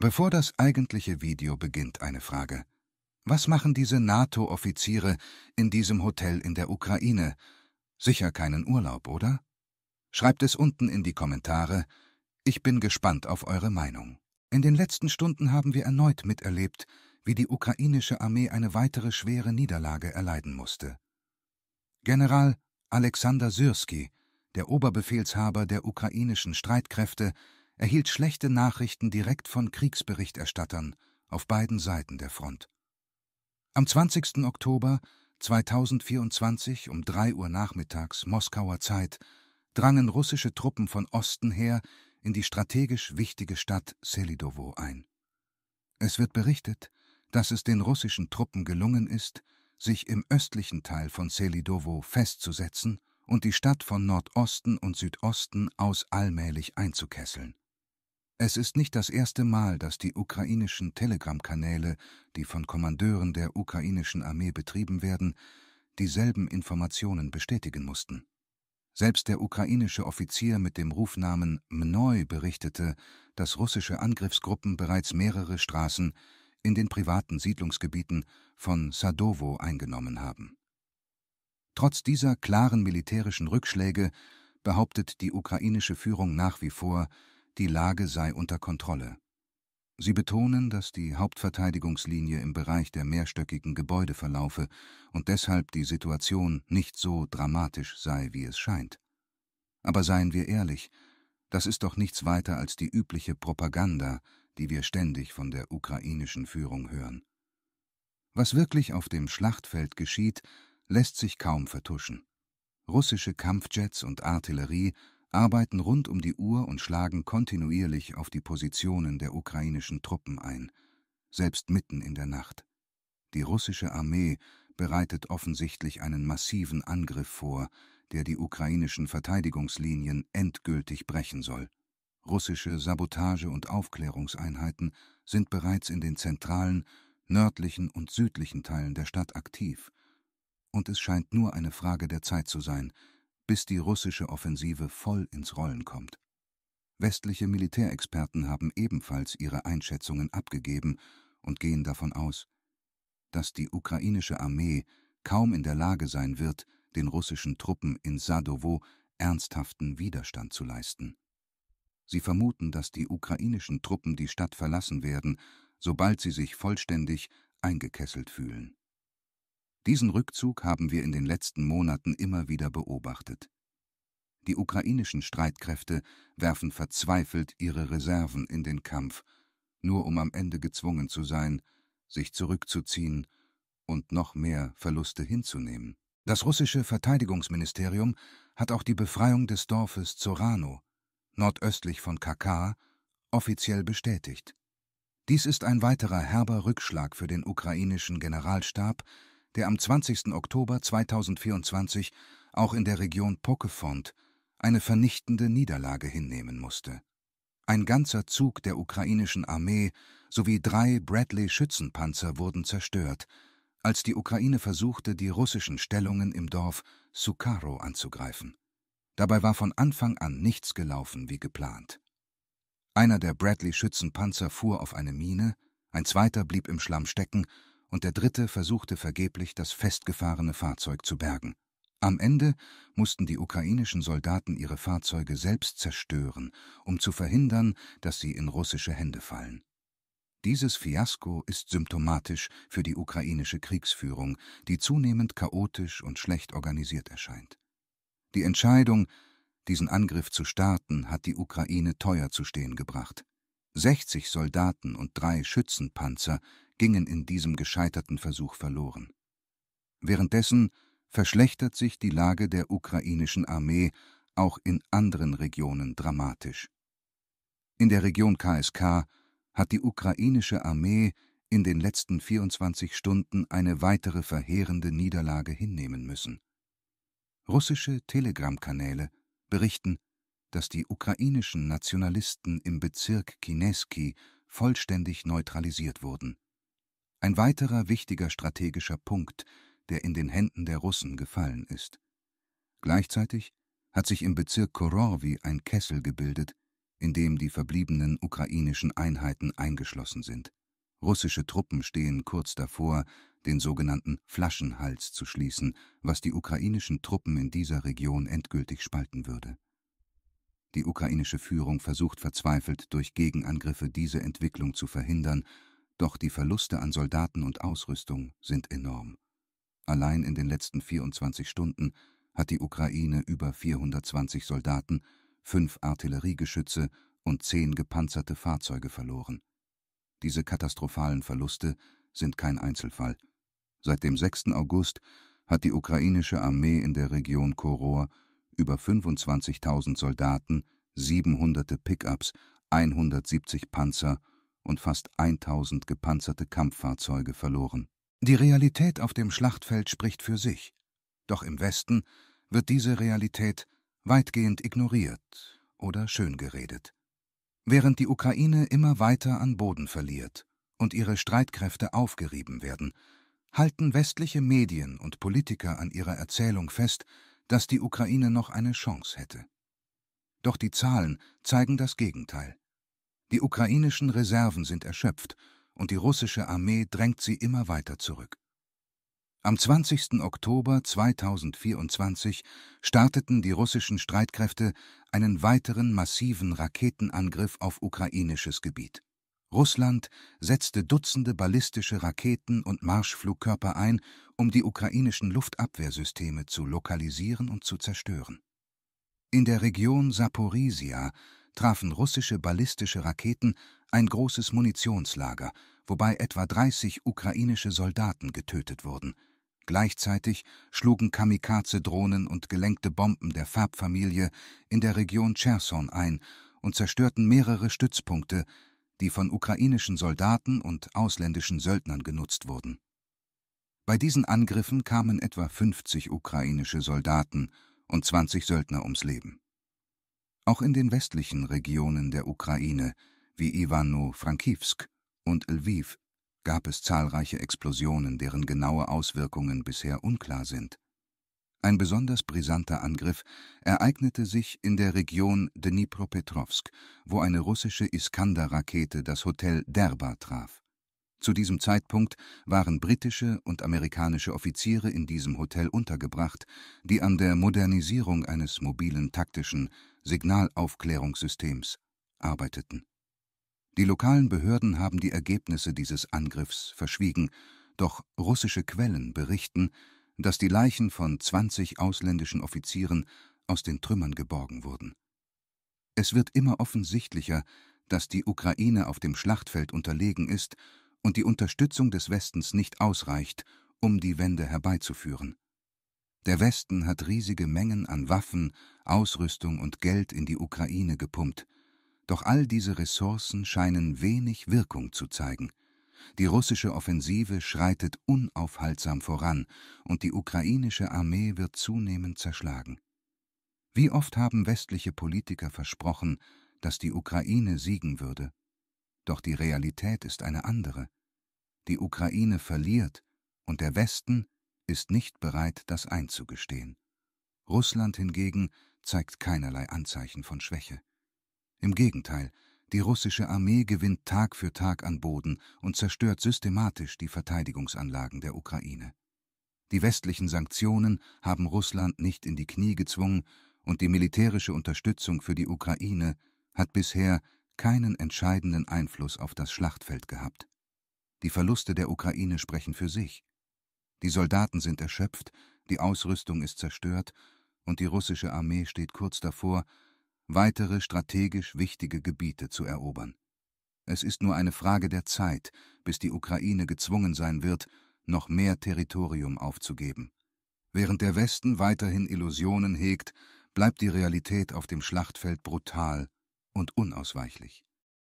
Bevor das eigentliche Video beginnt, eine Frage. Was machen diese NATO-Offiziere in diesem Hotel in der Ukraine? Sicher keinen Urlaub, oder? Schreibt es unten in die Kommentare. Ich bin gespannt auf eure Meinung. In den letzten Stunden haben wir erneut miterlebt, wie die ukrainische Armee eine weitere schwere Niederlage erleiden musste. General Alexander Syrski, der Oberbefehlshaber der ukrainischen Streitkräfte, erhielt schlechte Nachrichten direkt von Kriegsberichterstattern auf beiden Seiten der Front. Am 20. Oktober 2024 um 3 Uhr nachmittags Moskauer Zeit drangen russische Truppen von Osten her in die strategisch wichtige Stadt Selidowo ein. Es wird berichtet, dass es den russischen Truppen gelungen ist, sich im östlichen Teil von Selidowo festzusetzen und die Stadt von Nordosten und Südosten aus allmählich einzukesseln. Es ist nicht das erste Mal, dass die ukrainischen Telegram-Kanäle, die von Kommandeuren der ukrainischen Armee betrieben werden, dieselben Informationen bestätigen mussten. Selbst der ukrainische Offizier mit dem Rufnamen Mnoi berichtete, dass russische Angriffsgruppen bereits mehrere Straßen in den privaten Siedlungsgebieten von Sadowo eingenommen haben. Trotz dieser klaren militärischen Rückschläge behauptet die ukrainische Führung nach wie vor, die Lage sei unter Kontrolle. Sie betonen, dass die Hauptverteidigungslinie im Bereich der mehrstöckigen Gebäude verlaufe und deshalb die Situation nicht so dramatisch sei, wie es scheint. Aber seien wir ehrlich, das ist doch nichts weiter als die übliche Propaganda, die wir ständig von der ukrainischen Führung hören. Was wirklich auf dem Schlachtfeld geschieht, lässt sich kaum vertuschen. Russische Kampfjets und Artillerie arbeiten rund um die Uhr und schlagen kontinuierlich auf die Positionen der ukrainischen Truppen ein, selbst mitten in der Nacht. Die russische Armee bereitet offensichtlich einen massiven Angriff vor, der die ukrainischen Verteidigungslinien endgültig brechen soll. Russische Sabotage- und Aufklärungseinheiten sind bereits in den zentralen, nördlichen und südlichen Teilen der Stadt aktiv. Und es scheint nur eine Frage der Zeit zu sein, bis die russische Offensive voll ins Rollen kommt. Westliche Militärexperten haben ebenfalls ihre Einschätzungen abgegeben und gehen davon aus, dass die ukrainische Armee kaum in der Lage sein wird, den russischen Truppen in Sadowo ernsthaften Widerstand zu leisten. Sie vermuten, dass die ukrainischen Truppen die Stadt verlassen werden, sobald sie sich vollständig eingekesselt fühlen diesen Rückzug haben wir in den letzten Monaten immer wieder beobachtet. Die ukrainischen Streitkräfte werfen verzweifelt ihre Reserven in den Kampf, nur um am Ende gezwungen zu sein, sich zurückzuziehen und noch mehr Verluste hinzunehmen. Das russische Verteidigungsministerium hat auch die Befreiung des Dorfes Zorano, nordöstlich von Kakar, offiziell bestätigt. Dies ist ein weiterer herber Rückschlag für den ukrainischen Generalstab, der am 20. Oktober 2024 auch in der Region Pokefont eine vernichtende Niederlage hinnehmen musste. Ein ganzer Zug der ukrainischen Armee sowie drei Bradley-Schützenpanzer wurden zerstört, als die Ukraine versuchte, die russischen Stellungen im Dorf Sukaro anzugreifen. Dabei war von Anfang an nichts gelaufen wie geplant. Einer der Bradley-Schützenpanzer fuhr auf eine Mine, ein zweiter blieb im Schlamm stecken und der dritte versuchte vergeblich, das festgefahrene Fahrzeug zu bergen. Am Ende mussten die ukrainischen Soldaten ihre Fahrzeuge selbst zerstören, um zu verhindern, dass sie in russische Hände fallen. Dieses Fiasko ist symptomatisch für die ukrainische Kriegsführung, die zunehmend chaotisch und schlecht organisiert erscheint. Die Entscheidung, diesen Angriff zu starten, hat die Ukraine teuer zu stehen gebracht. 60 Soldaten und drei Schützenpanzer gingen in diesem gescheiterten Versuch verloren. Währenddessen verschlechtert sich die Lage der ukrainischen Armee auch in anderen Regionen dramatisch. In der Region KSK hat die ukrainische Armee in den letzten 24 Stunden eine weitere verheerende Niederlage hinnehmen müssen. Russische Telegram-Kanäle berichten, dass die ukrainischen Nationalisten im Bezirk Kineski vollständig neutralisiert wurden. Ein weiterer wichtiger strategischer Punkt, der in den Händen der Russen gefallen ist. Gleichzeitig hat sich im Bezirk Kororwi ein Kessel gebildet, in dem die verbliebenen ukrainischen Einheiten eingeschlossen sind. Russische Truppen stehen kurz davor, den sogenannten Flaschenhals zu schließen, was die ukrainischen Truppen in dieser Region endgültig spalten würde. Die ukrainische Führung versucht verzweifelt durch Gegenangriffe diese Entwicklung zu verhindern doch die Verluste an Soldaten und Ausrüstung sind enorm. Allein in den letzten 24 Stunden hat die Ukraine über 420 Soldaten, fünf Artilleriegeschütze und zehn gepanzerte Fahrzeuge verloren. Diese katastrophalen Verluste sind kein Einzelfall. Seit dem 6. August hat die ukrainische Armee in der Region Koror über 25.000 Soldaten, 700 Pickups, 170 Panzer und fast 1000 gepanzerte Kampffahrzeuge verloren. Die Realität auf dem Schlachtfeld spricht für sich. Doch im Westen wird diese Realität weitgehend ignoriert oder schöngeredet. Während die Ukraine immer weiter an Boden verliert und ihre Streitkräfte aufgerieben werden, halten westliche Medien und Politiker an ihrer Erzählung fest, dass die Ukraine noch eine Chance hätte. Doch die Zahlen zeigen das Gegenteil. Die ukrainischen Reserven sind erschöpft und die russische Armee drängt sie immer weiter zurück. Am 20. Oktober 2024 starteten die russischen Streitkräfte einen weiteren massiven Raketenangriff auf ukrainisches Gebiet. Russland setzte Dutzende ballistische Raketen und Marschflugkörper ein, um die ukrainischen Luftabwehrsysteme zu lokalisieren und zu zerstören. In der Region Saporisia trafen russische ballistische Raketen ein großes Munitionslager, wobei etwa 30 ukrainische Soldaten getötet wurden. Gleichzeitig schlugen Kamikaze-Drohnen und gelenkte Bomben der Farbfamilie in der Region Cherson ein und zerstörten mehrere Stützpunkte, die von ukrainischen Soldaten und ausländischen Söldnern genutzt wurden. Bei diesen Angriffen kamen etwa 50 ukrainische Soldaten und 20 Söldner ums Leben. Auch in den westlichen Regionen der Ukraine, wie iwano frankivsk und Lviv, gab es zahlreiche Explosionen, deren genaue Auswirkungen bisher unklar sind. Ein besonders brisanter Angriff ereignete sich in der Region Dnipropetrovsk, wo eine russische Iskander-Rakete das Hotel Derba traf. Zu diesem Zeitpunkt waren britische und amerikanische Offiziere in diesem Hotel untergebracht, die an der Modernisierung eines mobilen taktischen Signalaufklärungssystems arbeiteten. Die lokalen Behörden haben die Ergebnisse dieses Angriffs verschwiegen, doch russische Quellen berichten, dass die Leichen von 20 ausländischen Offizieren aus den Trümmern geborgen wurden. Es wird immer offensichtlicher, dass die Ukraine auf dem Schlachtfeld unterlegen ist und die Unterstützung des Westens nicht ausreicht, um die Wende herbeizuführen. Der Westen hat riesige Mengen an Waffen, Ausrüstung und Geld in die Ukraine gepumpt. Doch all diese Ressourcen scheinen wenig Wirkung zu zeigen. Die russische Offensive schreitet unaufhaltsam voran und die ukrainische Armee wird zunehmend zerschlagen. Wie oft haben westliche Politiker versprochen, dass die Ukraine siegen würde. Doch die Realität ist eine andere. Die Ukraine verliert und der Westen ist nicht bereit, das einzugestehen. Russland hingegen zeigt keinerlei Anzeichen von Schwäche. Im Gegenteil, die russische Armee gewinnt Tag für Tag an Boden und zerstört systematisch die Verteidigungsanlagen der Ukraine. Die westlichen Sanktionen haben Russland nicht in die Knie gezwungen und die militärische Unterstützung für die Ukraine hat bisher keinen entscheidenden Einfluss auf das Schlachtfeld gehabt. Die Verluste der Ukraine sprechen für sich. Die Soldaten sind erschöpft, die Ausrüstung ist zerstört und die russische Armee steht kurz davor, weitere strategisch wichtige Gebiete zu erobern. Es ist nur eine Frage der Zeit, bis die Ukraine gezwungen sein wird, noch mehr Territorium aufzugeben. Während der Westen weiterhin Illusionen hegt, bleibt die Realität auf dem Schlachtfeld brutal und unausweichlich.